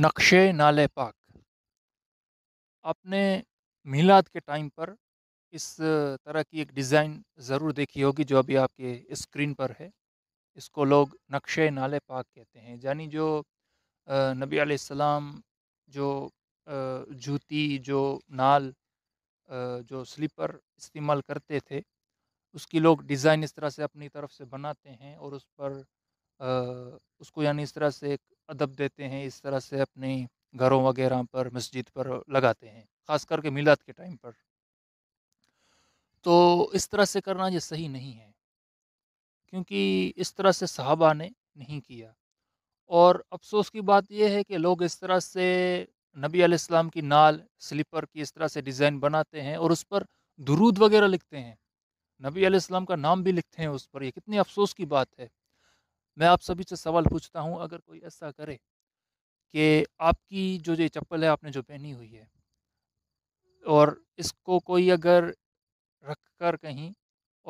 नक्शे नाले पाक आपने मिलाद के टाइम पर इस तरह की एक डिज़ाइन ज़रूर देखी होगी जो अभी आपके स्क्रीन पर है इसको लोग नक्शे नाले पाक कहते हैं यानी जो नबी आसमाम जो जूती जो नाल जो स्लीपर इस्तेमाल करते थे उसकी लोग डिज़ाइन इस तरह से अपनी तरफ से बनाते हैं और उस पर उसको यानी इस तरह से एक अदब देते हैं इस तरह से अपने घरों वगैरह पर मस्जिद पर लगाते हैं ख़ास करके मिलाद के टाइम पर तो इस तरह से करना ये सही नहीं है क्योंकि इस तरह से सहाबा ने नहीं किया और अफसोस की बात यह है कि लोग इस तरह से नबी आलाम की नाल स्लीपर की इस तरह से डिज़ाइन बनाते हैं और उस पर दुरूद वगैरह लिखते हैं नबी आलाम का नाम भी लिखते हैं उस पर यह कितनी अफसोस की बात है मैं आप सभी से सवाल पूछता हूँ अगर कोई ऐसा करे कि आपकी जो ये चप्पल है आपने जो पहनी हुई है और इसको कोई अगर रख कर कहीं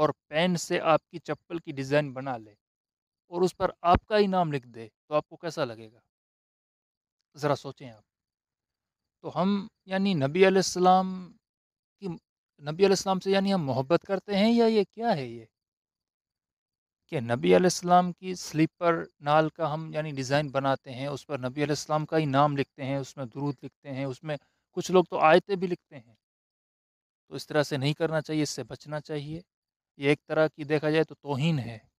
और पेन से आपकी चप्पल की डिज़ाइन बना ले और उस पर आपका ही नाम लिख दे तो आपको कैसा लगेगा ज़रा सोचें आप तो हम यानी नबी सलाम की नबी सलाम से यानी हम मोहब्बत करते हैं या ये क्या है ये कि नबी आलाम की स्लीपर नाल का हम यानी डिज़ाइन बनाते हैं उस पर नबी आलाम का ही नाम लिखते हैं उसमें दरूद लिखते हैं उसमें कुछ लोग तो आयतें भी लिखते हैं तो इस तरह से नहीं करना चाहिए इससे बचना चाहिए ये एक तरह की देखा जाए तो तोहन है